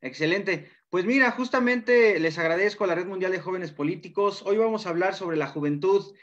Excelente. Pues mira, justamente les agradezco a la Red Mundial de Jóvenes Políticos. Hoy vamos a hablar sobre la juventud,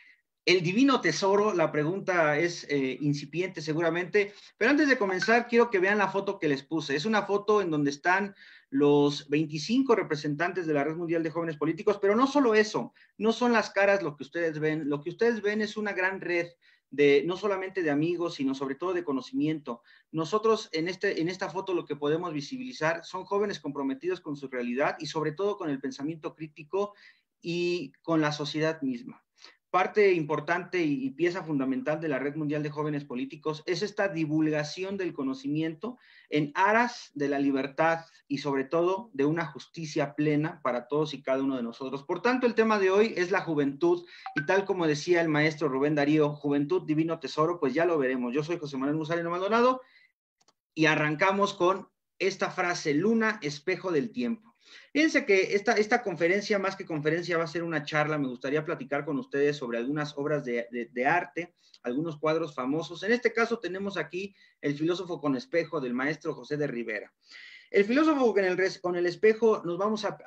el divino tesoro. La pregunta es eh, incipiente seguramente, pero antes de comenzar quiero que vean la foto que les puse. Es una foto en donde están los 25 representantes de la Red Mundial de Jóvenes Políticos, pero no solo eso, no son las caras lo que ustedes ven. Lo que ustedes ven es una gran red no solamente de amigos, sino sobre todo de conocimiento. Nosotros en, este, en esta foto lo que podemos visibilizar son jóvenes comprometidos con su realidad y sobre todo con el pensamiento crítico y con la sociedad misma parte importante y, pieza fundamental de la Red Mundial de Jóvenes Políticos es esta divulgación del conocimiento en aras de la libertad y sobre todo de una justicia plena para todos y cada uno de nosotros. Por tanto, el tema de hoy es la juventud y tal como decía el maestro Rubén Darío, juventud divino tesoro, pues ya lo veremos. Yo soy José Manuel no Maldonado y arrancamos con esta frase, luna espejo del tiempo. Fíjense que esta, conferencia, más que conferencia, va a ser una charla. Me gustaría platicar con ustedes sobre algunas obras de, arte, algunos cuadros famosos. En este caso tenemos aquí El filósofo con espejo del maestro José de Rivera. El filósofo con el, espejo nos vamos a,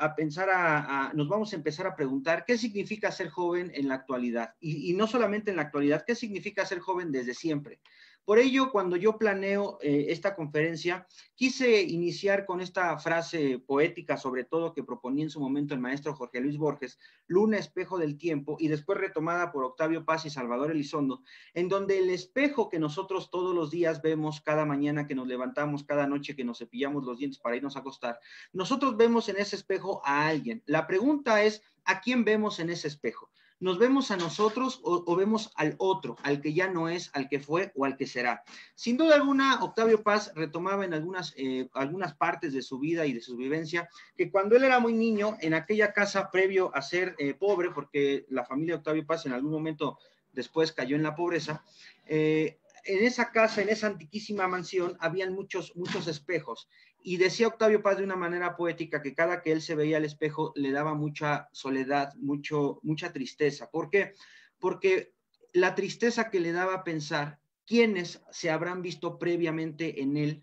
nos vamos a empezar a preguntar qué significa ser joven en la actualidad. y no solamente en la actualidad, qué significa ser joven desde siempre. Por ello, cuando yo planeo eh, esta conferencia, quise iniciar con esta frase poética, sobre todo que proponía en su momento el maestro Jorge Luis Borges, Luna, espejo del tiempo, y después retomada por Octavio Paz y Salvador Elizondo, en donde el espejo que nosotros todos los días vemos cada mañana que nos levantamos, cada noche que nos cepillamos los dientes para irnos a acostar, nosotros vemos en ese espejo a alguien. La pregunta es, ¿a quién vemos en ese espejo? nos vemos a nosotros o, vemos al otro, al que ya no es, al que fue o al que será. Sin duda alguna, Octavio Paz retomaba en algunas, eh, algunas partes de su vida y de su vivencia que cuando él era muy niño, en aquella casa previo a ser eh, pobre, porque la familia de Octavio Paz en algún momento después cayó en la pobreza, eh, en esa casa, en esa antiquísima mansión, habían muchos, muchos espejos. Y decía Octavio Paz de una manera poética que cada que él se veía al espejo le daba mucha soledad, mucho, mucha tristeza. ¿Por qué? Porque la tristeza que le daba a pensar quiénes se habrán visto previamente en él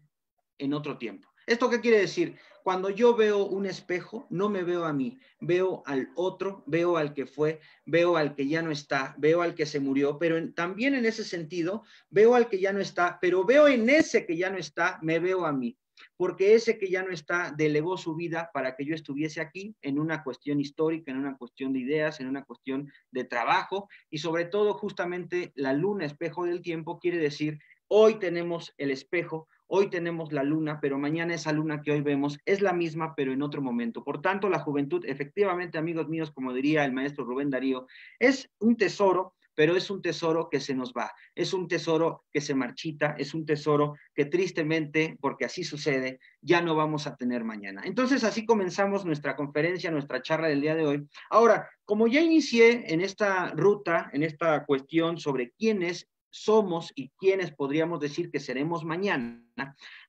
en otro tiempo. ¿Esto qué quiere decir? Cuando yo veo un espejo, no me veo a mí, veo al otro, veo al que fue, veo al que ya no está, veo al que se murió, pero también en ese sentido, veo al que ya no está, pero veo en ese que ya no está, me veo a mí porque ese que ya no está delegó su vida para que yo estuviese aquí en una cuestión histórica, en una cuestión de ideas, en una cuestión de trabajo y sobre todo justamente la luna espejo del tiempo quiere decir hoy tenemos el espejo, hoy tenemos la luna, pero mañana esa luna que hoy vemos es la misma, pero en otro momento. Por tanto, la juventud, efectivamente, amigos míos, como diría el maestro Rubén Darío, es un tesoro pero es un tesoro que se nos va, es un tesoro que se marchita, es un tesoro que tristemente, porque así sucede, ya no vamos a tener mañana. Entonces así comenzamos nuestra conferencia, nuestra charla del día de hoy. Ahora, como ya inicié en esta ruta, en esta cuestión sobre quiénes somos y quiénes podríamos decir que seremos mañana,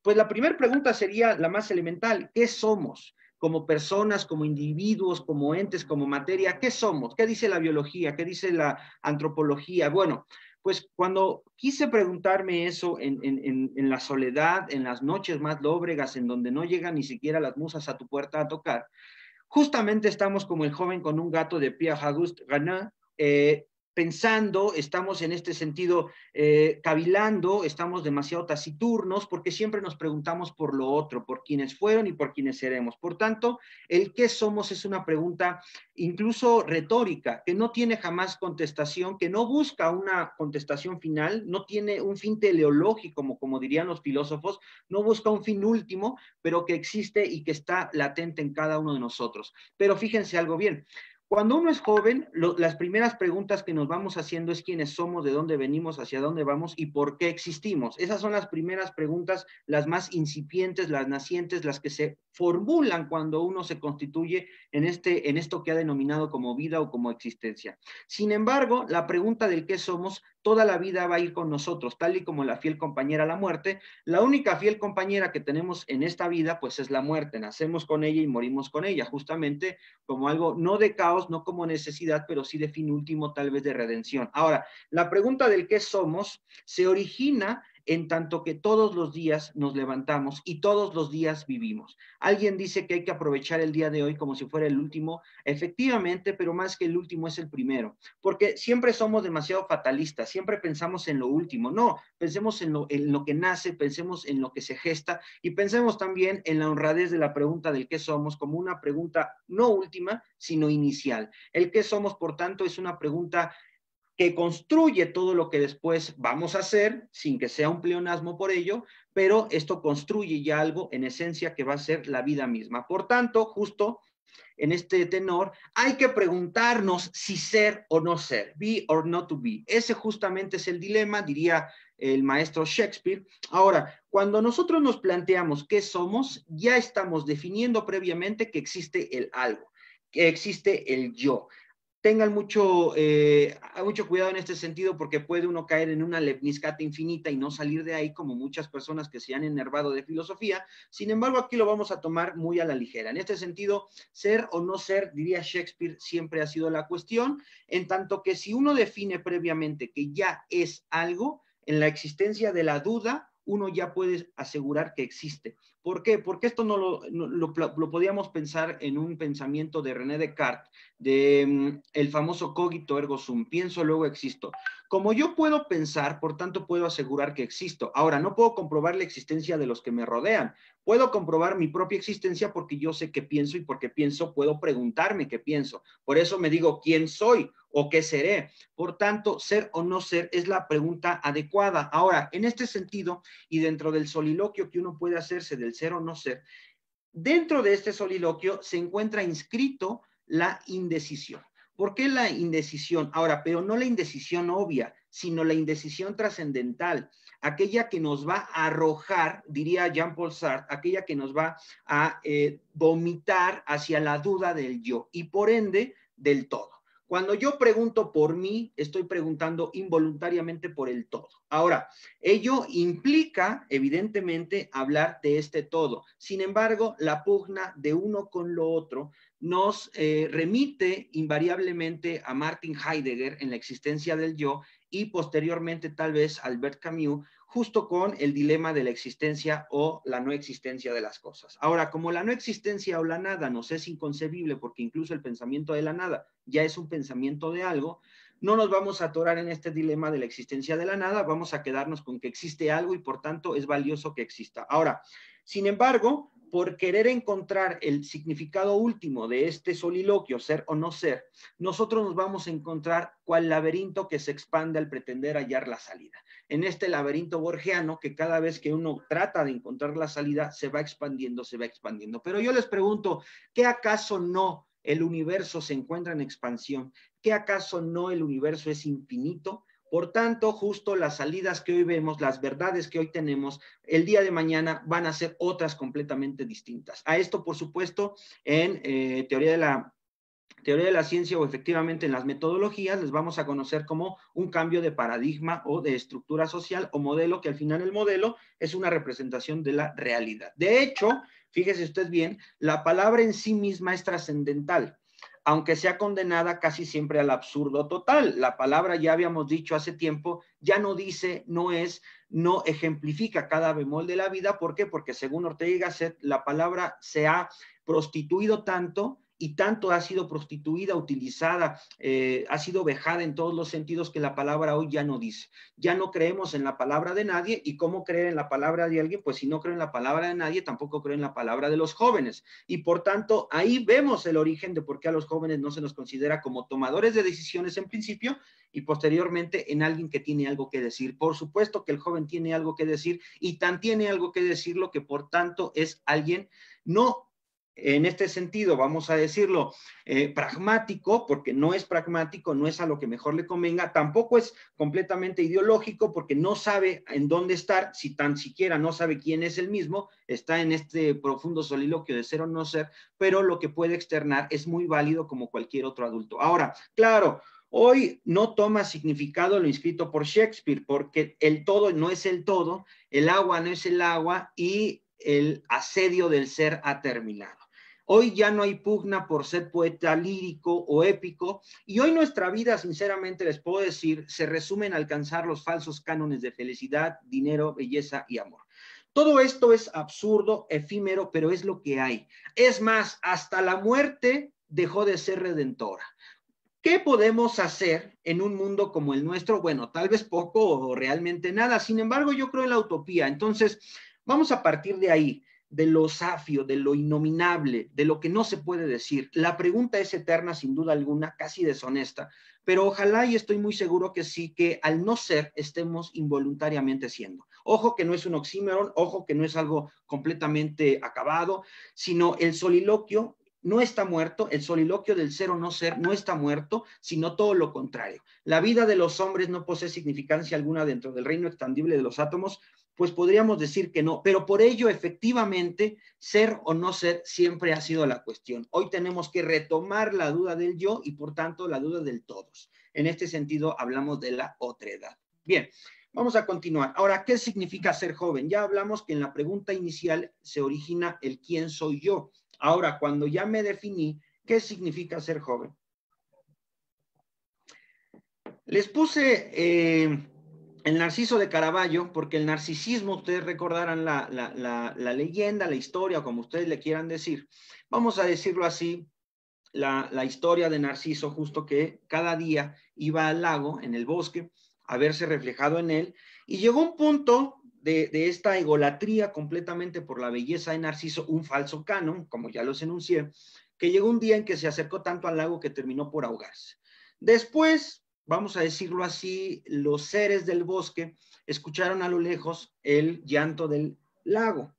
pues la primera pregunta sería la más elemental, ¿qué somos? como personas, como individuos, como entes, como materia, ¿qué somos? ¿Qué dice la biología? ¿Qué dice la antropología? Bueno, pues cuando quise preguntarme eso en, la soledad, en las noches más lóbregas, en donde no llegan ni siquiera las musas a tu puerta a tocar, justamente estamos como el joven con un gato de Pierre Auguste Ganin, eh, pensando, estamos en este sentido eh, cavilando, estamos demasiado taciturnos porque siempre nos preguntamos por lo otro, por quienes fueron y por quienes seremos. Por tanto, el qué somos es una pregunta incluso retórica, que no tiene jamás contestación, que no busca una contestación final, no tiene un fin teleológico, como dirían los filósofos, no busca un fin último, pero que existe y que está latente en cada uno de nosotros. Pero fíjense algo bien, cuando uno es joven, las primeras preguntas que nos vamos haciendo es quiénes somos, de dónde venimos, hacia dónde vamos y por qué existimos. Esas son las primeras preguntas, las más incipientes, las nacientes, las que se formulan cuando uno se constituye en, este, en esto que ha denominado como vida o como existencia. Sin embargo, la pregunta del qué somos toda la vida va a ir con nosotros, tal y como la fiel compañera la muerte. La única fiel compañera que tenemos en esta vida, pues es la muerte. Nacemos con ella y morimos con ella, justamente como algo no de caos no como necesidad, pero sí de fin último, tal vez de redención. Ahora, la pregunta del qué somos se origina en tanto que todos los días nos levantamos y todos los días vivimos. Alguien dice que hay que aprovechar el día de hoy como si fuera el último, efectivamente, pero más que el último es el primero, porque siempre somos demasiado fatalistas, siempre pensamos en lo último, no, pensemos en lo, en lo que nace, pensemos en lo que se gesta y pensemos también en la honradez de la pregunta del qué somos como una pregunta no última, sino inicial. El qué somos, por tanto, es una pregunta que construye todo lo que después vamos a hacer, sin que sea un pleonasmo por ello, pero esto construye ya algo en esencia que va a ser la vida misma. Por tanto, justo en este tenor, hay que preguntarnos si ser o no ser, be or not to be. Ese justamente es el dilema, diría el maestro Shakespeare. Ahora, cuando nosotros nos planteamos qué somos, ya estamos definiendo previamente que existe el algo, que existe el yo tengan mucho, eh, mucho cuidado en este sentido porque puede uno caer en una lebniscata infinita y no salir de ahí como muchas personas que se han enervado de filosofía. Sin embargo, aquí lo vamos a tomar muy a la ligera. En este sentido, ser o no ser, diría Shakespeare, siempre ha sido la cuestión, en tanto que si uno define previamente que ya es algo, en la existencia de la duda uno ya puede asegurar que existe. ¿Por qué? Porque esto no lo, lo, podíamos pensar en un pensamiento de René Descartes, de mm, el famoso cogito ergo sum, pienso luego existo. Como yo puedo pensar, por tanto puedo asegurar que existo. Ahora, no puedo comprobar la existencia de los que me rodean. Puedo comprobar mi propia existencia porque yo sé que pienso y porque pienso puedo preguntarme qué pienso. Por eso me digo quién soy o qué seré. Por tanto, ser o no ser es la pregunta adecuada. Ahora, en este sentido, y dentro del soliloquio que uno puede hacerse del ser o no ser, dentro de este soliloquio se encuentra inscrito la indecisión. ¿Por qué la indecisión? Ahora, pero no la indecisión obvia, sino la indecisión trascendental, aquella que nos va a arrojar, diría Jean-Paul Sartre, aquella que nos va a eh, vomitar hacia la duda del yo y por ende del todo. Cuando yo pregunto por mí, estoy preguntando involuntariamente por el todo. Ahora, ello implica, evidentemente, hablar de este todo. Sin embargo, la pugna de uno con lo otro nos eh, remite invariablemente a Martin Heidegger en la existencia del yo y posteriormente tal vez Albert Camus justo con el dilema de la existencia o la no existencia de las cosas. Ahora, como la no existencia o la nada nos es inconcebible, porque incluso el pensamiento de la nada ya es un pensamiento de algo, no nos vamos a atorar en este dilema de la existencia de la nada, vamos a quedarnos con que existe algo y por tanto es valioso que exista. Ahora, sin embargo, por querer encontrar el significado último de este soliloquio, ser o no ser, nosotros nos vamos a encontrar cual laberinto que se expande al pretender hallar la salida en este laberinto borgiano que cada vez que uno trata de encontrar la salida se va expandiendo, se va expandiendo. Pero yo les pregunto, ¿qué acaso no el universo se encuentra en expansión? ¿Qué acaso no el universo es infinito? Por tanto, justo las salidas que hoy vemos, las verdades que hoy tenemos, el día de mañana van a ser otras completamente distintas. A esto, por supuesto, en eh, teoría de la teoría de la ciencia o efectivamente en las metodologías, les vamos a conocer como un cambio de paradigma o de estructura social o modelo, que al final el modelo es una representación de la realidad. De hecho, fíjese usted bien, la palabra en sí misma es trascendental aunque sea condenada casi siempre al absurdo total. La palabra, ya habíamos dicho hace tiempo, ya no dice, no es, no ejemplifica cada bemol de la vida. ¿Por qué? Porque según Ortega y Gasset, la palabra se ha prostituido tanto y tanto ha sido prostituida, utilizada, eh, ha sido vejada en todos los sentidos que la palabra hoy ya no dice. Ya no creemos en la palabra de nadie y cómo creer en la palabra de alguien, pues si no creo en la palabra de nadie, tampoco creo en la palabra de los jóvenes. Y por tanto, ahí vemos el origen de por qué a los jóvenes no se nos considera como tomadores de decisiones en principio y posteriormente en alguien que tiene algo que decir. Por supuesto que el joven tiene algo que decir y tan tiene algo que decir lo que por tanto es alguien no en este sentido, vamos a decirlo, eh, pragmático, porque no es pragmático, no es a lo que mejor le convenga, tampoco es completamente ideológico, porque no sabe en dónde estar, si tan siquiera no sabe quién es el mismo, está en este profundo soliloquio de ser o no ser, pero lo que puede externar es muy válido como cualquier otro adulto. Ahora, claro, Hoy no toma significado lo inscrito por Shakespeare, porque el todo no es el todo, el agua no es el agua y el asedio del ser ha terminado. Hoy ya no hay pugna por ser poeta lírico o épico y hoy nuestra vida, sinceramente les puedo decir, se resume en alcanzar los falsos cánones de felicidad, dinero, belleza y amor. Todo esto es absurdo, efímero, pero es lo que hay. Es más, hasta la muerte dejó de ser redentora. ¿Qué podemos hacer en un mundo como el nuestro? Bueno, tal vez poco o realmente nada. Sin embargo, yo creo en la utopía. Entonces, vamos a partir de ahí de lo safio, de lo innominable, de lo que no se puede decir. La pregunta es eterna, sin duda alguna, casi deshonesta, pero ojalá y estoy muy seguro que sí, que al no ser estemos involuntariamente siendo. Ojo que no es un oxímoron, ojo que no es algo completamente acabado, sino el soliloquio no está muerto, el soliloquio del ser o no ser no está muerto, sino todo lo contrario. La vida de los hombres no posee significancia alguna dentro del reino extendible de los átomos, pues podríamos decir que no, pero por ello efectivamente ser o no ser siempre ha sido la cuestión. Hoy tenemos que retomar la duda del yo y por tanto la duda del todos. En este sentido hablamos de la otredad. Bien, vamos a continuar. Ahora, ¿qué significa ser joven? Ya hablamos que en la pregunta inicial se origina el quién soy yo. Ahora, cuando ya me definí, ¿qué significa ser joven? Les puse... Eh, el Narciso de Caravaggio, porque el narcisismo, ustedes recordarán la, leyenda, la historia, como ustedes le quieran decir. Vamos a decirlo así, la, historia de Narciso, justo que cada día iba al lago, en el bosque, a verse reflejado en él, y llegó un punto de, de esta egolatría completamente por la belleza de Narciso, un falso canon, como ya los enuncié, que llegó un día en que se acercó tanto al lago que terminó por ahogarse. Después, vamos a decirlo así, los seres del bosque escucharon a lo lejos el llanto del lago.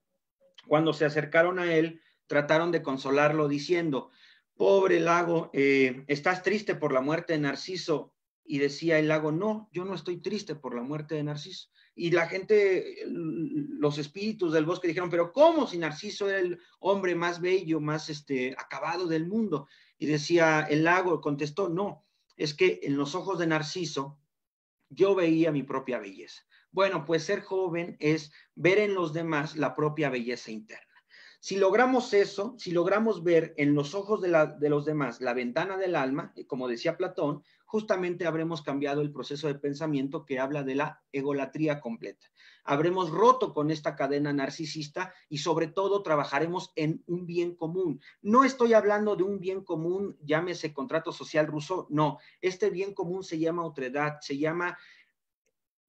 Cuando se acercaron a él, trataron de consolarlo diciendo, pobre lago, eh, estás triste por la muerte de Narciso. Y decía el lago, no, yo no estoy triste por la muerte de Narciso. Y la gente, los espíritus del bosque dijeron, pero ¿cómo si Narciso era el hombre más bello, más este, acabado del mundo? Y decía el lago, contestó, no, es que en los ojos de Narciso yo veía mi propia belleza. Bueno, pues ser joven es ver en los demás la propia belleza interna. Si logramos eso, si logramos ver en los ojos de, de los demás la ventana del alma, eh, como decía Platón, justamente habremos cambiado el proceso de pensamiento que habla de la egolatría completa. Habremos roto con esta cadena narcisista y sobre todo trabajaremos en un bien común. No estoy hablando de un bien común, llámese contrato social ruso, no. Este bien común se llama otredad, se llama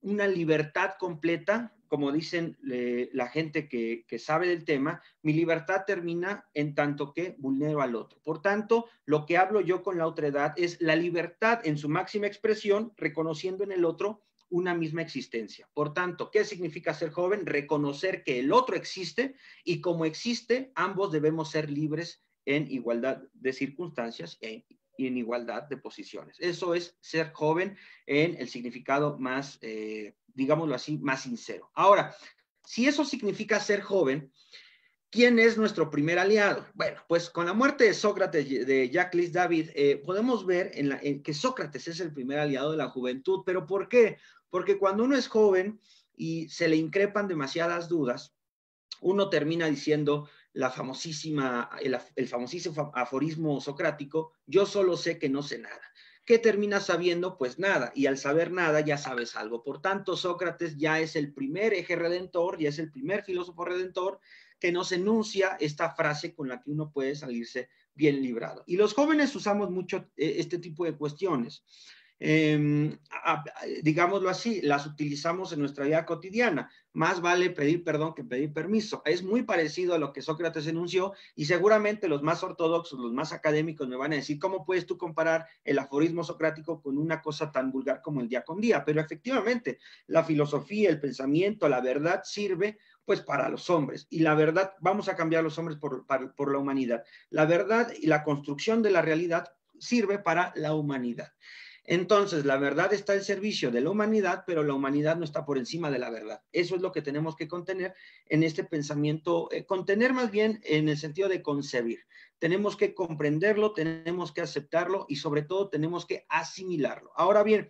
una libertad completa como dicen eh, la gente que, sabe del tema, mi libertad termina en tanto que vulnero al otro. Por tanto, lo que hablo yo con la otra edad es la libertad en su máxima expresión, reconociendo en el otro una misma existencia. Por tanto, ¿qué significa ser joven? Reconocer que el otro existe y como existe, ambos debemos ser libres en igualdad de circunstancias e, y en igualdad de posiciones. Eso es ser joven en el significado más eh, digámoslo así, más sincero. Ahora, si eso significa ser joven, ¿Quién es nuestro primer aliado? Bueno, pues con la muerte de Sócrates, de Jacques David, eh, podemos ver en que Sócrates es el primer aliado de la juventud. ¿Pero por qué? Porque cuando uno es joven y se le increpan demasiadas dudas, uno termina diciendo la famosísima, el famosísimo aforismo socrático, yo solo sé que no sé nada. ¿Qué terminas sabiendo? Pues nada, y al saber nada ya sabes algo. Por tanto, Sócrates ya es el primer eje redentor, ya es el primer filósofo redentor que nos enuncia esta frase con la que uno puede salirse bien librado. Y los jóvenes usamos mucho eh, este tipo de cuestiones. Em, digámoslo así, las utilizamos en nuestra vida cotidiana. Más vale pedir perdón que pedir permiso. Es muy parecido a lo que Sócrates enunció y seguramente los más ortodoxos, los más académicos me van a decir, ¿cómo puedes tú comparar el aforismo socrático con una cosa tan vulgar como el día con día? Pero efectivamente, la filosofía, el pensamiento, la verdad sirve pues para los hombres. Y la verdad, vamos a cambiar los hombres por la humanidad. La verdad y la construcción de la realidad sirve para la humanidad. Entonces, la verdad está al servicio de la humanidad, pero la humanidad no está por encima de la verdad. Eso es lo que tenemos que contener en este pensamiento, eh, contener más bien en el sentido de concebir. Tenemos que comprenderlo, tenemos que aceptarlo y sobre todo tenemos que asimilarlo. Ahora bien,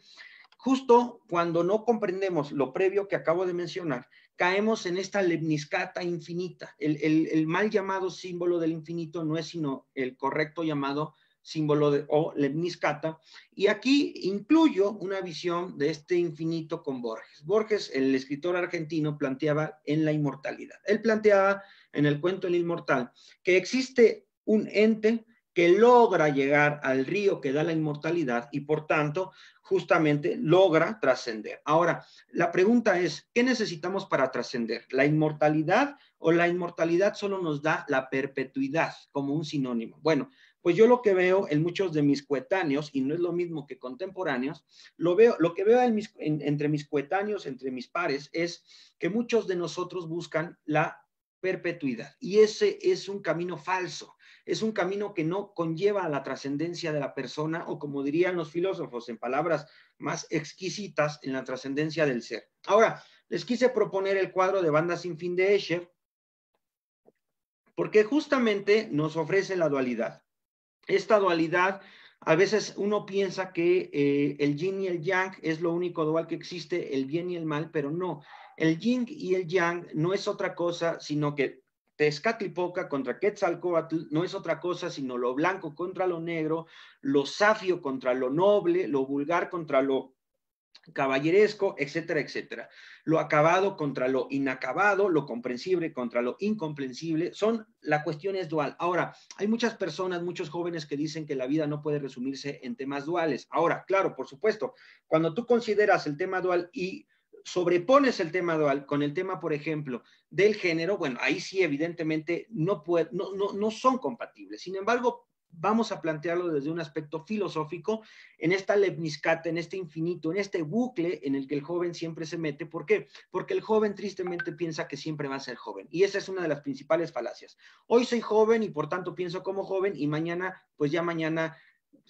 justo cuando no comprendemos lo previo que acabo de mencionar, caemos en esta lemniscata infinita. El, el mal llamado símbolo del infinito no es sino el correcto llamado símbolo de O Lemniscata. Y aquí incluyo una visión de este infinito con Borges. Borges, el escritor argentino, planteaba en la inmortalidad. Él planteaba en el cuento El Inmortal que existe un ente que logra llegar al río que da la inmortalidad y por tanto justamente logra trascender. Ahora, la pregunta es, ¿qué necesitamos para trascender? ¿La inmortalidad o la inmortalidad solo nos da la perpetuidad como un sinónimo? Bueno, pues yo lo que veo en muchos de mis coetáneos, y no es lo mismo que contemporáneos, lo, veo, lo que veo entre mis coetáneos, entre mis pares, es que muchos de nosotros buscan la perpetuidad. Y ese es un camino falso, es un camino que no conlleva a la trascendencia de la persona o como dirían los filósofos en palabras más exquisitas, en la trascendencia del ser. Ahora, les quise proponer el cuadro de Banda sin fin de Escher porque justamente nos ofrece la dualidad. Esta dualidad, a veces uno piensa que eh, el yin y el yang es lo único dual que existe, el bien y el mal, pero no. El yin y el yang no es otra cosa, sino que Tezcatlipoca contra Quetzalcoatl no es otra cosa sino lo blanco contra lo negro, lo safio contra lo noble, lo vulgar contra lo caballeresco, etcétera, etcétera. Lo acabado contra lo inacabado, lo comprensible contra lo incomprensible, son, la cuestión es dual. Ahora, hay muchas personas, muchos jóvenes que dicen que la vida no puede resumirse en temas duales. Ahora, claro, por supuesto, cuando tú consideras el tema dual y sobrepones el tema dual con el tema, por ejemplo, del género, bueno, ahí sí evidentemente no, puede, no, no, no son compatibles. Sin embargo, Vamos a plantearlo desde un aspecto filosófico, en esta lebniscata, en este infinito, en este bucle en el que el joven siempre se mete. ¿Por qué? Porque el joven tristemente piensa que siempre va a ser joven. Y esa es una de las principales falacias. Hoy soy joven y por tanto pienso como joven y mañana, pues ya mañana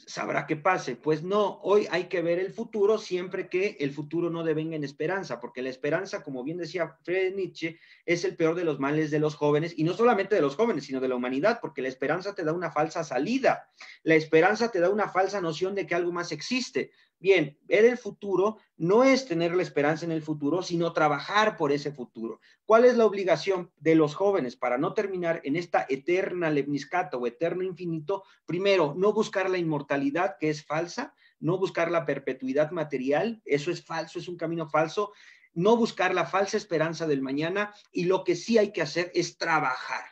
sabrá qué pase. Pues no, hoy hay que ver el futuro siempre que el futuro no devenga en esperanza, porque la esperanza, como bien decía Friedrich Nietzsche, es el peor de los males de los jóvenes, y no solamente de los jóvenes, sino de la humanidad, porque la esperanza te da una falsa salida, la esperanza te da una falsa noción de que algo más existe, Bien, ver el futuro no es tener la esperanza en el futuro, sino trabajar por ese futuro. ¿Cuál es la obligación de los jóvenes para no terminar en esta eterna lemniscata o eterno infinito? Primero, no buscar la inmortalidad, que es falsa, no buscar la perpetuidad material, eso es falso, es un camino falso, no buscar la falsa esperanza del mañana y lo que sí hay que hacer es trabajar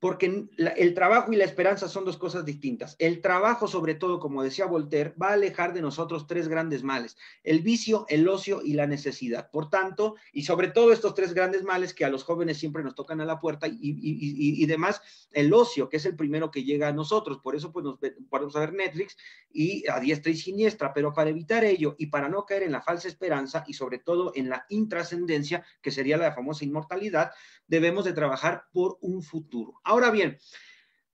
porque el trabajo y la esperanza son dos cosas distintas. El trabajo, sobre todo, como decía Voltaire, va a alejar de nosotros tres grandes males, el vicio, el ocio y la necesidad. Por tanto, y sobre todo estos tres grandes males que a los jóvenes siempre nos tocan a la puerta y, demás, el ocio, que es el primero que llega a nosotros. Por eso, pues, nos podemos ver Netflix y a diestra y siniestra, pero para evitar ello y para no caer en la falsa esperanza y sobre todo en la intrascendencia, que sería la famosa inmortalidad, debemos de trabajar por un futuro Ahora bien,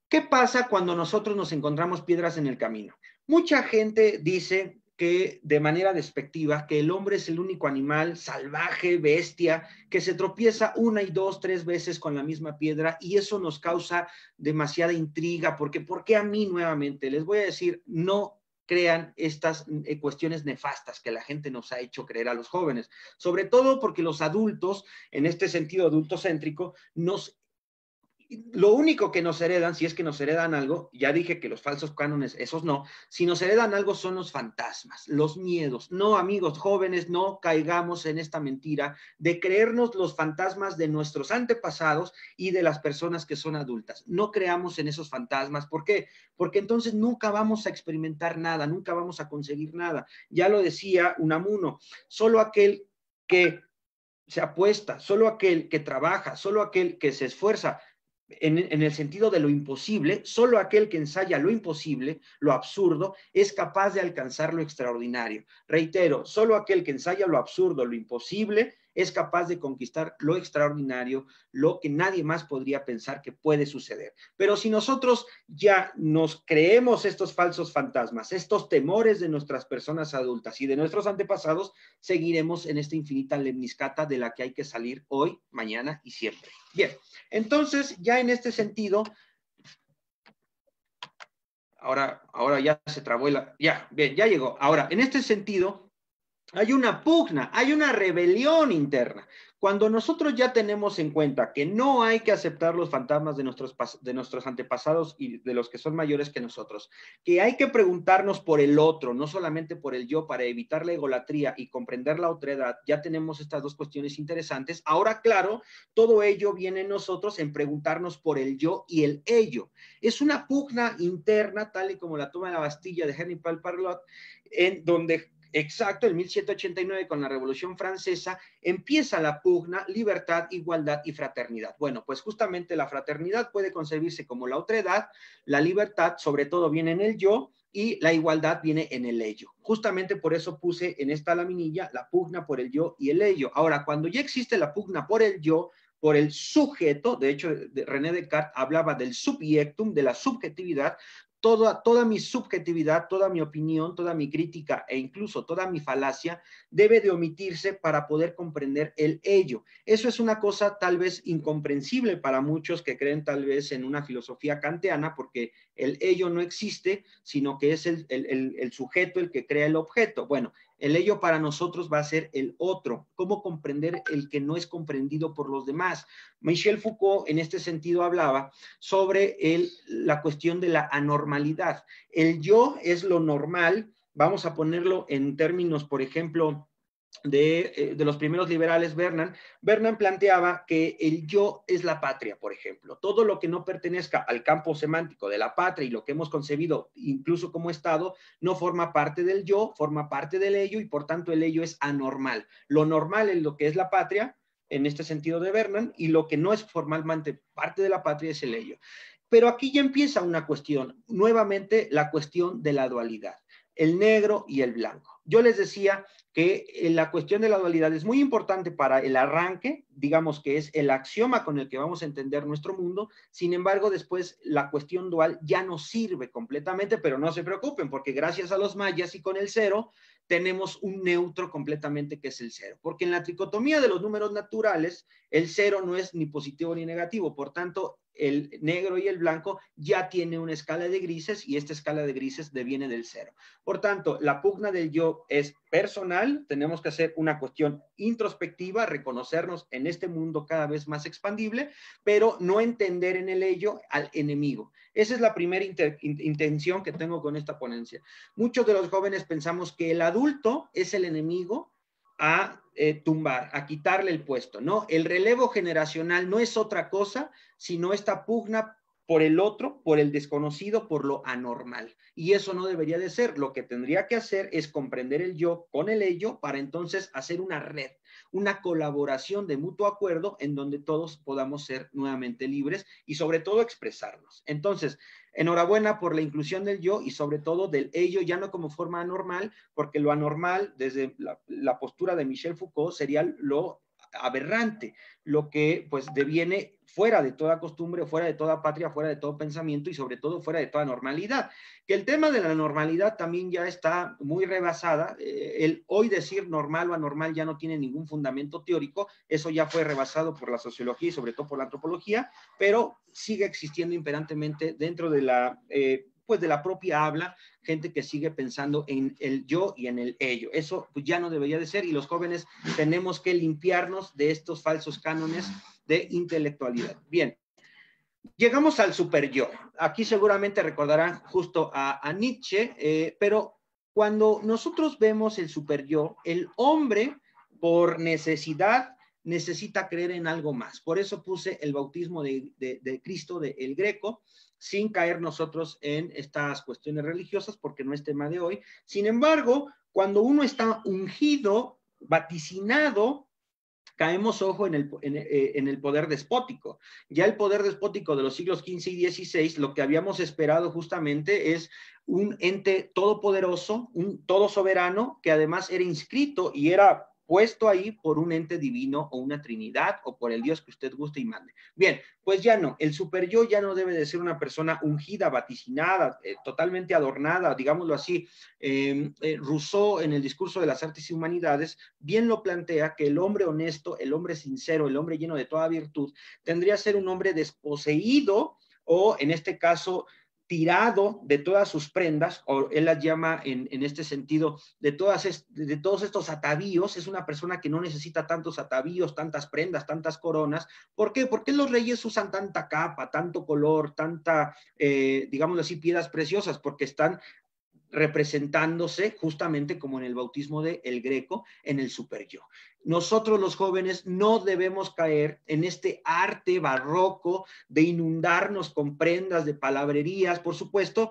¿qué pasa cuando nosotros nos encontramos piedras en el camino? Mucha gente dice que de manera despectiva, que el hombre es el único animal salvaje, bestia, que se tropieza una y dos, tres veces con la misma piedra y eso nos causa demasiada intriga, porque ¿por qué a mí nuevamente? Les voy a decir, no crean estas cuestiones nefastas que la gente nos ha hecho creer a los jóvenes, sobre todo porque los adultos, en este sentido adultocéntrico, nos lo único que nos heredan, si es que nos heredan algo, ya dije que los falsos cánones, esos no, si nos heredan algo son los fantasmas, los miedos. No, amigos jóvenes, no caigamos en esta mentira de creernos los fantasmas de nuestros antepasados y de las personas que son adultas. No creamos en esos fantasmas. ¿Por qué? Porque entonces nunca vamos a experimentar nada, nunca vamos a conseguir nada. Ya lo decía Unamuno, solo aquel que se apuesta, solo aquel que trabaja, solo aquel que se esfuerza, en, el sentido de lo imposible, solo aquel que ensaya lo imposible, lo absurdo, es capaz de alcanzar lo extraordinario. Reitero, solo aquel que ensaya lo absurdo, lo imposible, es capaz de conquistar lo extraordinario, lo que nadie más podría pensar que puede suceder. Pero si nosotros ya nos creemos estos falsos fantasmas, estos temores de nuestras personas adultas y de nuestros antepasados, seguiremos en esta infinita lemniscata de la que hay que salir hoy, mañana y siempre. Bien, entonces ya en este sentido, ahora, ahora ya se trabó ya, bien, ya llegó. Ahora, en este sentido, hay una pugna, hay una rebelión interna. Cuando nosotros ya tenemos en cuenta que no hay que aceptar los fantasmas de nuestros, de nuestros antepasados y de los que son mayores que nosotros, que hay que preguntarnos por el otro, no solamente por el yo, para evitar la egolatría y comprender la otredad, ya tenemos estas dos cuestiones interesantes. Ahora, claro, todo ello viene nosotros en preguntarnos por el yo y el ello. Es una pugna interna, tal y como la toma de la Bastilla de Henry Parlot, en donde Exacto, en 1789 con la Revolución Francesa empieza la pugna libertad, igualdad y fraternidad. Bueno, pues justamente la fraternidad puede concebirse como la otredad, la libertad sobre todo viene en el yo y la igualdad viene en el ello. Justamente por eso puse en esta laminilla la pugna por el yo y el ello. Ahora, cuando ya existe la pugna por el yo, por el sujeto, de hecho René Descartes hablaba del subjectum, de la subjetividad, toda, mi subjetividad, toda mi opinión, toda mi crítica e incluso toda mi falacia debe de omitirse para poder comprender el ello. Eso es una cosa tal vez incomprensible para muchos que creen tal vez en una filosofía kantiana porque el ello no existe, sino que es el, sujeto el que crea el objeto. Bueno, el ello para nosotros va a ser el otro. ¿Cómo comprender el que no es comprendido por los demás? Michel Foucault en este sentido hablaba sobre la cuestión de la anormalidad. El yo es lo normal. Vamos a ponerlo en términos, por ejemplo, eh, de, los primeros liberales, Bernan, Bernan planteaba que el yo es la patria, por ejemplo. Todo lo que no pertenezca al campo semántico de la patria y lo que hemos concebido incluso como Estado, no forma parte del yo, forma parte del ello y por tanto el ello es anormal. Lo normal es lo que es la patria, en este sentido de Bernan, y lo que no es formalmente parte de la patria es el ello. Pero aquí ya empieza una cuestión, nuevamente la cuestión de la dualidad, el negro y el blanco. Yo les decía que eh, la cuestión de la dualidad es muy importante para el arranque, digamos que es el axioma con el que vamos a entender nuestro mundo, sin embargo después la cuestión dual ya no sirve completamente, pero no se preocupen porque gracias a los mayas y con el cero tenemos un neutro completamente que es el cero, porque en la tricotomía de los números naturales el cero no es ni positivo ni negativo, por tanto el negro y el blanco ya tiene una escala de grises y esta escala de grises deviene del cero. Por tanto, la pugna del yo es personal, tenemos que hacer una cuestión introspectiva, reconocernos en este mundo cada vez más expandible, pero no entender en el ello al enemigo. Esa es la primera intención que tengo con esta ponencia. Muchos de los jóvenes pensamos que el adulto es el enemigo a eh, tumbar, a quitarle el puesto, ¿no? El relevo generacional no es otra cosa sino esta pugna por el otro, por el desconocido, por lo anormal. Y eso no debería de ser. Lo que tendría que hacer es comprender el yo con el ello para entonces hacer una red, una colaboración de mutuo acuerdo en donde todos podamos ser nuevamente libres y sobre todo expresarnos. Entonces, Enhorabuena por la inclusión del yo y sobre todo del ello, ya no como forma anormal, porque lo anormal, desde la, postura de Michel Foucault, sería lo aberrante, lo que pues deviene fuera de toda costumbre, fuera de toda patria, fuera de todo pensamiento y sobre todo fuera de toda normalidad. Que el tema de la normalidad también ya está muy rebasada. Eh, el hoy decir normal o anormal ya no tiene ningún fundamento teórico. Eso ya fue rebasado por la sociología y sobre todo por la antropología, pero sigue existiendo imperantemente dentro de la eh, pues de la propia habla, gente que sigue pensando en el yo y en el ello. Eso pues, ya no debería de ser y los jóvenes tenemos que limpiarnos de estos falsos cánones de intelectualidad. Bien, llegamos al super yo. Aquí seguramente recordarán justo a, Nietzsche, eh, pero cuando nosotros vemos el super yo, el hombre por necesidad necesita creer en algo más. Por eso puse el bautismo de, Cristo, de el Greco, sin caer nosotros en estas cuestiones religiosas, porque no es tema de hoy. Sin embargo, cuando uno está ungido, vaticinado, caemos ojo en el, en eh, el, poder despótico. Ya el poder despótico de los siglos XV y XVI, lo que habíamos esperado justamente es un ente todopoderoso, un todo soberano, que además era inscrito y era puesto ahí por un ente divino o una trinidad o por el Dios que usted guste y mande. Bien, pues ya no, el super yo ya no debe de ser una persona ungida, vaticinada, eh, totalmente adornada, digámoslo así. Em, eh, Rousseau en el discurso de las artes y humanidades bien lo plantea que el hombre honesto, el hombre sincero, el hombre lleno de toda virtud, tendría que ser un hombre desposeído o en este caso tirado de todas sus prendas, o él las llama en, en este sentido, de, todas de todos estos atavíos, es una persona que no necesita tantos atavíos, tantas prendas, tantas coronas. ¿Por qué? qué los reyes usan tanta capa, tanto color, tanta, eh, digamos así, piedras preciosas, porque están representándose justamente como en el bautismo de El Greco, en el superyo. Nosotros los jóvenes no debemos caer en este arte barroco de inundarnos con prendas de palabrerías, por supuesto,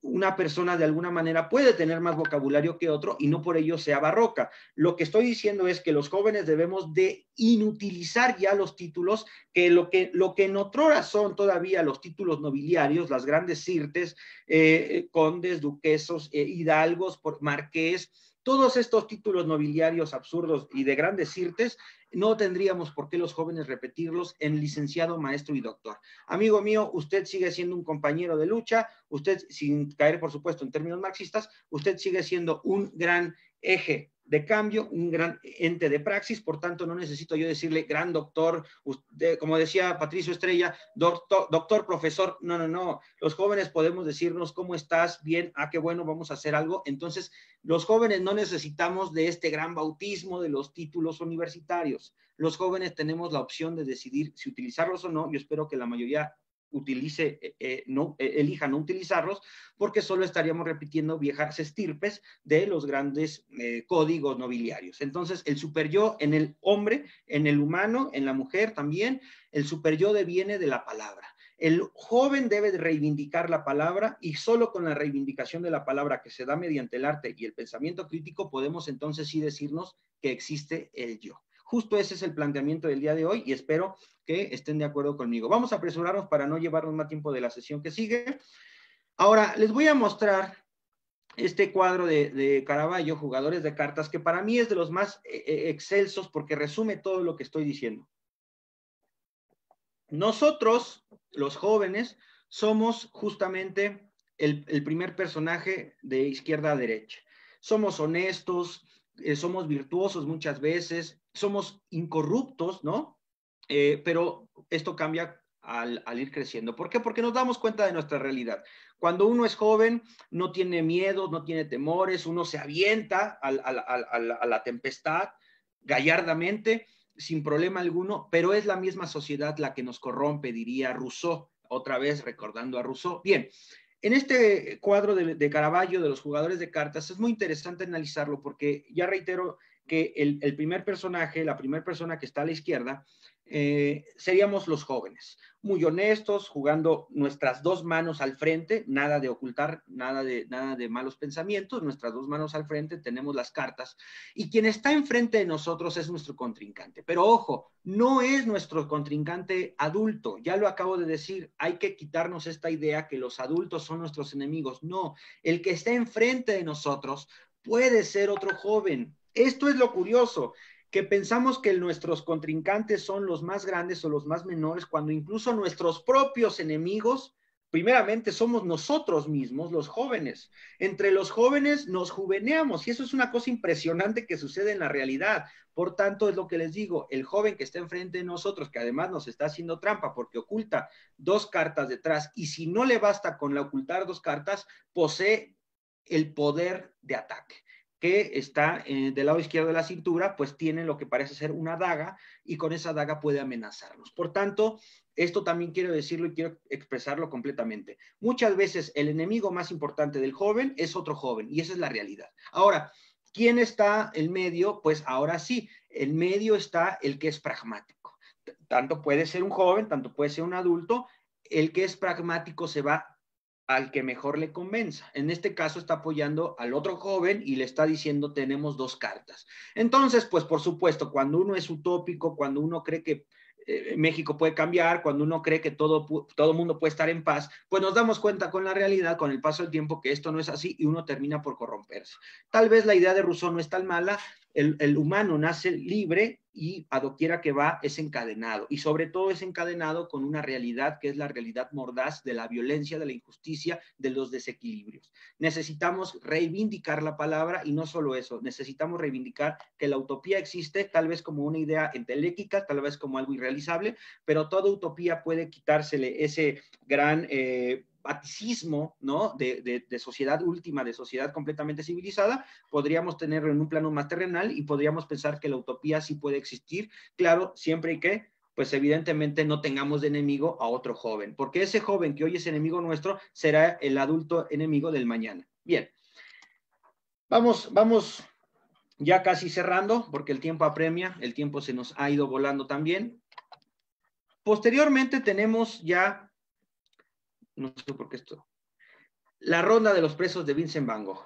una persona de alguna manera puede tener más vocabulario que otro y no por ello sea barroca. Lo que estoy diciendo es que los jóvenes debemos de inutilizar ya los títulos, que lo que, en otrora son todavía los títulos nobiliarios, las grandes sirtes, eh, eh, condes, duquesos, eh, hidalgos, por, marqués, todos estos títulos nobiliarios absurdos y de grandes sirtes no tendríamos por qué los jóvenes repetirlos en licenciado, maestro y doctor. Amigo mío, usted sigue siendo un compañero de lucha, usted, sin caer por supuesto en términos marxistas, usted sigue siendo un gran eje de cambio, un gran ente de praxis, por tanto no necesito yo decirle gran doctor, usted, como decía Patricio Estrella, doctor, doctor, profesor, no, no, no, los jóvenes podemos decirnos cómo estás, bien, ah, qué bueno, vamos a hacer algo, entonces los jóvenes no necesitamos de este gran bautismo de los títulos universitarios, los jóvenes tenemos la opción de decidir si utilizarlos o no, yo espero que la mayoría utilice, eh, eh, no, eh, elija no utilizarlos, porque solo estaríamos repitiendo viejas estirpes de los grandes códigos nobiliarios. Entonces, el superyo en el hombre, en el humano, en la mujer también, el superyo deviene de la palabra. El joven debe reivindicar la palabra y solo con la reivindicación de la palabra que se da mediante el arte y el pensamiento crítico podemos entonces sí decirnos que existe el yo. Justo ese es el planteamiento del día de hoy y espero que estén de acuerdo conmigo. Vamos a apresurarnos para no llevarnos más tiempo de la sesión que sigue. Ahora, les voy a mostrar este cuadro de, de Caravaggio, Jugadores de Cartas, que para mí es de los más eh, eh, excelsos porque resume todo lo que estoy diciendo. Nosotros, los jóvenes, somos justamente el, el primer personaje de izquierda a derecha. Somos honestos, eh, somos virtuosos muchas veces, somos incorruptos, ¿no? Eh, pero esto cambia al, ir creciendo. ¿Por qué? Porque nos damos cuenta de nuestra realidad. Cuando uno es joven, no tiene miedos, no tiene temores, uno se avienta a la tempestad gallardamente, sin problema alguno, pero es la misma sociedad la que nos corrompe, diría Rousseau, otra vez recordando a Rousseau. Bien, en este cuadro de, de, Caravaggio, de los jugadores de cartas, es muy interesante analizarlo porque ya reitero que el, el primer personaje, la primera persona que está a la izquierda, eh, seríamos los jóvenes, muy honestos, jugando nuestras dos manos al frente, nada de ocultar, nada de, nada de malos pensamientos, nuestras dos manos al frente, tenemos las cartas y quien está enfrente de nosotros es nuestro contrincante. Pero ojo, no es nuestro contrincante adulto, ya lo acabo de decir, hay que quitarnos esta idea que los adultos son nuestros enemigos, no, el que está enfrente de nosotros puede ser otro joven. Esto es lo curioso que pensamos que nuestros contrincantes son los más grandes o los más menores, cuando incluso nuestros propios enemigos, primeramente somos nosotros mismos, los jóvenes. Entre los jóvenes nos juveneamos y eso es una cosa impresionante que sucede en la realidad. Por tanto, es lo que les digo, el joven que está enfrente de nosotros, que además nos está haciendo trampa porque oculta dos cartas detrás, y si no le basta con la ocultar dos cartas, posee el poder de ataque que está eh, del lado izquierdo de la cintura, pues tiene lo que parece ser una daga y con esa daga puede amenazarlos. Por tanto, esto también quiero decirlo y quiero expresarlo completamente. Muchas veces el enemigo más importante del joven es otro joven y esa es la realidad. Ahora, ¿quién está el medio? Pues ahora sí, el medio está el que es pragmático. Tanto puede ser un joven, tanto puede ser un adulto, el que es pragmático se va al que mejor le convenza. En este caso está apoyando al otro joven y le está diciendo tenemos dos cartas. Entonces, pues por supuesto, cuando uno es utópico, cuando uno cree que eh, México puede cambiar, cuando uno cree que todo, todo mundo puede estar en paz, pues nos damos cuenta con la realidad, con el paso del tiempo, que esto no es así y uno termina por corromperse. Tal vez la idea de Rousseau no es tan mala, el, humano nace libre y a doquiera que va es encadenado. Y sobre todo es encadenado con una realidad que es la realidad mordaz de la violencia, de la injusticia, de los desequilibrios. Necesitamos reivindicar la palabra y no solo eso, necesitamos reivindicar que la utopía existe tal vez como una idea enteléctica, tal vez como algo irrealizable, pero toda utopía puede quitársele ese gran... Eh, Baticismo, ¿no? De, de, sociedad última, de sociedad completamente civilizada, podríamos tenerlo en un plano más terrenal y podríamos pensar que la utopía sí puede existir, claro, siempre y que pues evidentemente no tengamos de enemigo a otro joven, porque ese joven que hoy es enemigo nuestro será el adulto enemigo del mañana. Bien, vamos, vamos ya casi cerrando, porque el tiempo apremia, el tiempo se nos ha ido volando también. Posteriormente tenemos ya no sé por qué esto. La ronda de los presos de Vincent Van Gogh.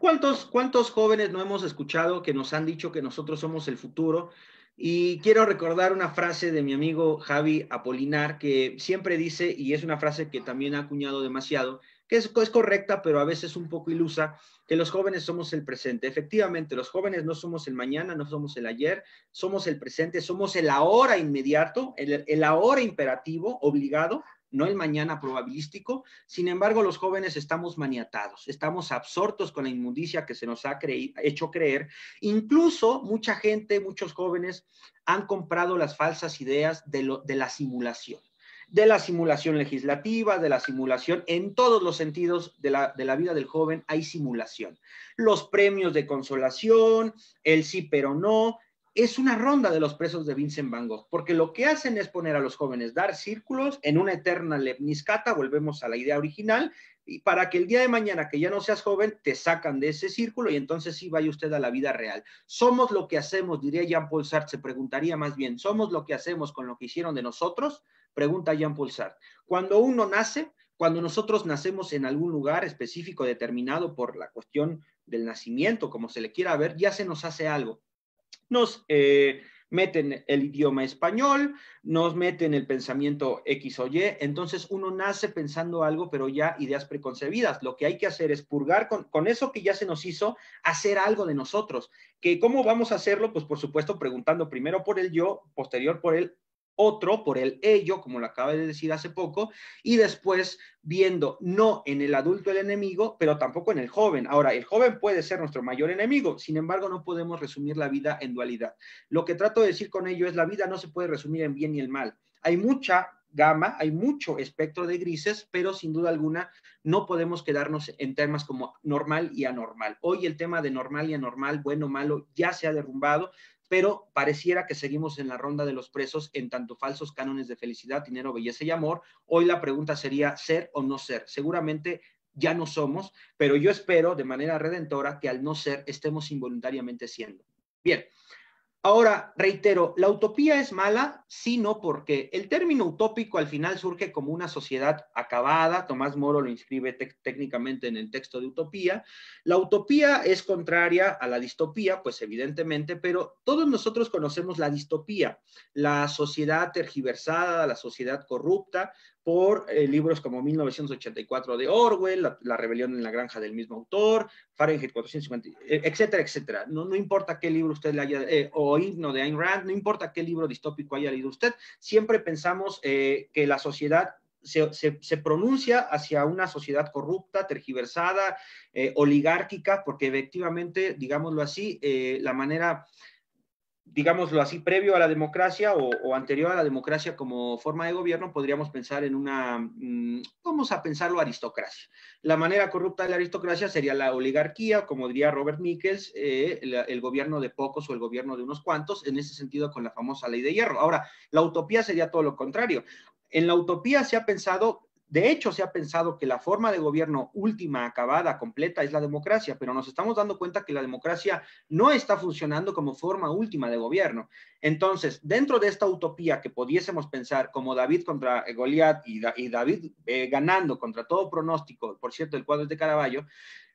¿Cuántos, ¿Cuántos jóvenes no hemos escuchado que nos han dicho que nosotros somos el futuro? Y quiero recordar una frase de mi amigo Javi Apolinar que siempre dice, y es una frase que también ha acuñado demasiado, que es, correcta, pero a veces un poco ilusa, que los jóvenes somos el presente. Efectivamente, los jóvenes no somos el mañana, no somos el ayer, somos el presente, somos el ahora inmediato, el, ahora imperativo, obligado, no el mañana probabilístico. Sin embargo, los jóvenes estamos maniatados, estamos absortos con la inmundicia que se nos ha hecho creer. Incluso mucha gente, muchos jóvenes han comprado las falsas ideas de la simulación de la simulación legislativa, de la simulación, en todos los sentidos de la, de la, vida del joven hay simulación. Los premios de consolación, el sí pero no, es una ronda de los presos de Vincent Van Gogh, porque lo que hacen es poner a los jóvenes, dar círculos en una eterna lemniscata, volvemos a la idea original, y para que el día de mañana que ya no seas joven, te sacan de ese círculo y entonces sí vaya usted a la vida real. Somos lo que hacemos, diría Jean-Paul Sartre, se preguntaría más bien, ¿somos lo que hacemos con lo que hicieron de nosotros? Pregunta Jean-Paul Sartre. Cuando uno nace, cuando nosotros nacemos en algún lugar específico determinado por la cuestión del nacimiento, como se le quiera ver, ya se nos hace algo nos eh, meten el idioma español, nos meten el pensamiento X o Y, entonces uno nace pensando algo, pero ya ideas preconcebidas. Lo que hay que hacer es purgar con, con, eso que ya se nos hizo, hacer algo de nosotros. ¿Que ¿Cómo vamos a hacerlo? Pues por supuesto preguntando primero por el yo, posterior por el otro, por el ello, como lo acaba de decir hace poco, y después viendo no en el adulto el enemigo, pero tampoco en el joven. Ahora, el joven puede ser nuestro mayor enemigo, sin embargo, no podemos resumir la vida en dualidad. Lo que trato de decir con ello es la vida no se puede resumir en bien y en mal. Hay mucha gama, hay mucho espectro de grises, pero sin duda alguna no podemos quedarnos en temas como normal y anormal. Hoy el tema de normal y anormal, bueno, malo, ya se ha derrumbado, pero pareciera que seguimos en la ronda de los presos en tanto falsos cánones de felicidad, dinero, belleza y amor. Hoy la pregunta sería ser o no ser. Seguramente ya no somos, pero yo espero de manera redentora que al no ser estemos involuntariamente siendo. Bien, Ahora, reitero, la utopía es mala, sino porque el término utópico al final surge como una sociedad acabada, Tomás Moro lo inscribe técnicamente en el texto de utopía. La utopía es contraria a la distopía, pues evidentemente, pero todos nosotros conocemos la distopía, la sociedad tergiversada, la sociedad corrupta, por eh, libros como 1984 de Orwell, la, rebelión en la granja del mismo autor, Fahrenheit 450, eh, etcétera, etcétera. No, no importa qué libro usted le haya, eh, o himno de Ayn Rand, no importa qué libro distópico haya leído usted, siempre pensamos eh, que la sociedad se, pronuncia hacia una sociedad corrupta, tergiversada, oligárquica, porque efectivamente, digámoslo así, la manera digámoslo así, previo a la democracia o, anterior a la democracia como forma de gobierno, podríamos pensar en una, mm, vamos a pensarlo, aristocracia. La manera corrupta de la aristocracia sería la oligarquía, como diría Robert Nichols, eh, el, gobierno de pocos o el gobierno de unos cuantos, en ese sentido con la famosa ley de hierro. Ahora, la utopía sería todo lo contrario. En la utopía se ha pensado de hecho, se ha pensado que la forma de gobierno última, acabada, completa, es la democracia, pero nos estamos dando cuenta que la democracia no está funcionando como forma última de gobierno. Entonces, dentro de esta utopía que pudiésemos pensar como David contra eh, Goliat y, David eh, ganando contra todo pronóstico, por cierto, el cuadro es de Caravaggio,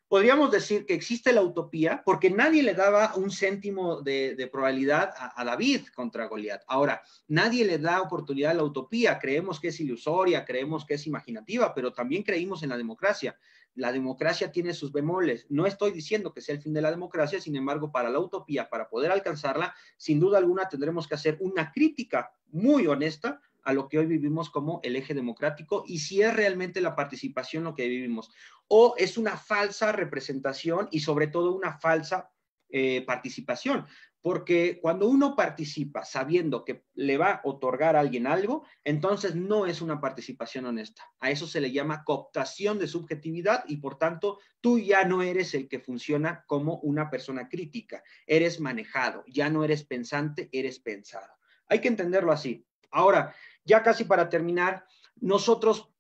podríamos decir que existe la utopía porque nadie le daba un céntimo de, probabilidad a, David contra Goliat. Ahora, nadie le da oportunidad a la utopía. Creemos que es ilusoria, creemos que es imaginativa, pero también creímos en la democracia. La democracia tiene sus bemoles. No estoy diciendo que sea el fin de la democracia, sin embargo, para la utopía, para poder alcanzarla, sin duda alguna tendremos que hacer una crítica muy honesta a lo que hoy vivimos como el eje democrático y si es realmente la participación lo que vivimos o es una falsa representación y sobre todo una falsa eh, participación. Porque cuando uno participa sabiendo que le va a otorgar a alguien algo, entonces no es una participación honesta. A eso se le llama cooptación de subjetividad y por tanto tú ya no eres el que funciona como una persona crítica, eres manejado, ya no eres pensante, eres pensado. Hay que entenderlo así. Ahora, ya casi para terminar, nosotros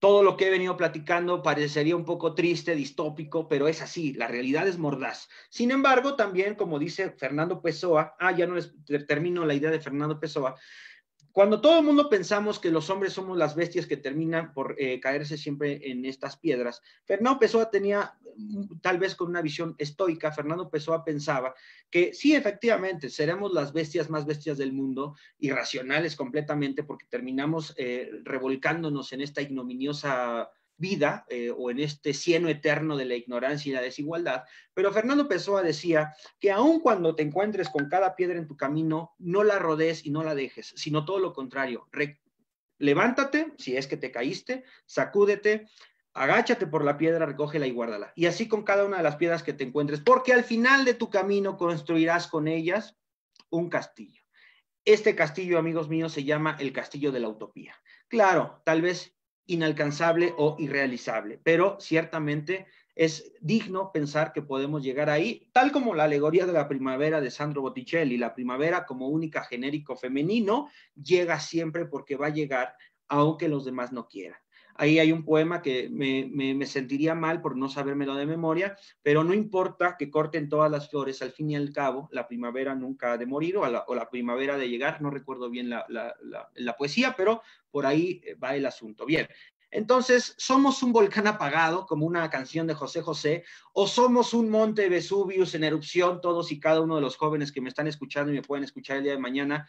todo lo que he venido platicando parecería un poco triste, distópico, pero es así, la realidad es mordaz. Sin embargo, también, como dice Fernando Pessoa, ah, ya no les termino la idea de Fernando Pessoa, cuando todo el mundo pensamos que los hombres somos las bestias que terminan por eh, caerse siempre en estas piedras, Fernando Pessoa tenía, mm, tal vez con una visión estoica, Fernando Pessoa pensaba que sí, efectivamente, seremos las bestias más bestias del mundo, irracionales completamente, porque terminamos eh, revolcándonos en esta ignominiosa vida eh, o en este cieno eterno de la ignorancia y la desigualdad. Pero Fernando Pessoa decía que aun cuando te encuentres con cada piedra en tu camino, no la rodees y no la dejes, sino todo lo contrario. levántate, si es que te caíste, sacúdete, agáchate por la piedra, recógela y guárdala. Y así con cada una de las piedras que te encuentres, porque al final de tu camino construirás con ellas un castillo. Este castillo, amigos míos, se llama el castillo de la utopía. Claro, tal vez inalcanzable o irrealizable, pero ciertamente es digno pensar que podemos llegar ahí, tal como la alegoría de la primavera de Sandro Botticelli, la primavera como única genérico femenino llega siempre porque va a llegar aunque los demás no quieran. Ahí hay un poema que me, sentiría mal por no sabérmelo de memoria, pero no importa que corten todas las flores, al fin y al cabo, la primavera nunca ha de morir o, la, primavera de llegar, no recuerdo bien la, la poesía, pero por ahí eh, va el asunto. Bien, entonces, ¿somos un volcán apagado, como una canción de José José, o somos un monte Vesuvius en erupción, todos y cada uno de los jóvenes que me están escuchando y me pueden escuchar el día de mañana?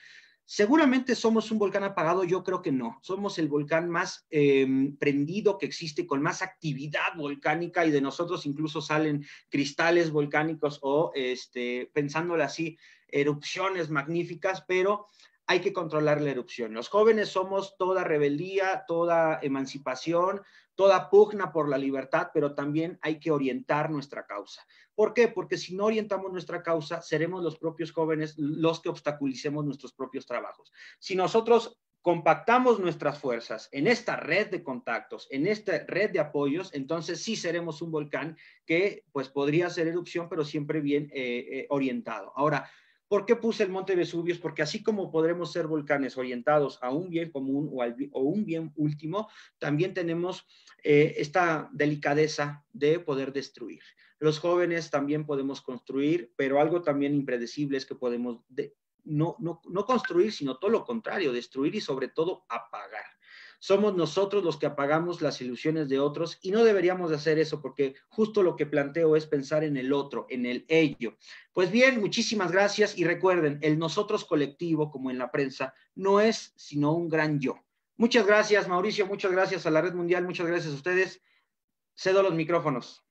Seguramente somos un volcán apagado, yo creo que no. Somos el volcán más em, prendido que existe, con más actividad volcánica y de nosotros incluso salen cristales volcánicos o, este, pensándolo así, erupciones magníficas, pero hay que controlar la erupción. Los jóvenes somos toda rebeldía, toda emancipación, toda pugna por la libertad, pero también hay que orientar nuestra causa. ¿Por qué? Porque si no orientamos nuestra causa, seremos los propios jóvenes los que obstaculicemos nuestros propios trabajos. Si nosotros compactamos nuestras fuerzas en esta red de contactos, en esta red de apoyos, entonces sí seremos un volcán que pues podría ser erupción, pero siempre bien eh, eh, orientado. Ahora, ¿Por qué puse el monte Vesubio? Porque así como podremos ser volcanes orientados a un bien común o, a un bien último, también tenemos eh, esta delicadeza de poder destruir. Los jóvenes también podemos construir, pero algo también impredecible es que podemos no, no construir, sino todo lo contrario, destruir y sobre todo apagar somos nosotros los que apagamos las ilusiones de otros y no deberíamos de hacer eso porque justo lo que planteo es pensar en el otro, en el ello. Pues bien, muchísimas gracias y recuerden, el nosotros colectivo, como en la prensa, no es sino un gran yo. Muchas gracias, Mauricio, muchas gracias a la Red Mundial, muchas gracias a ustedes. Cedo los micrófonos.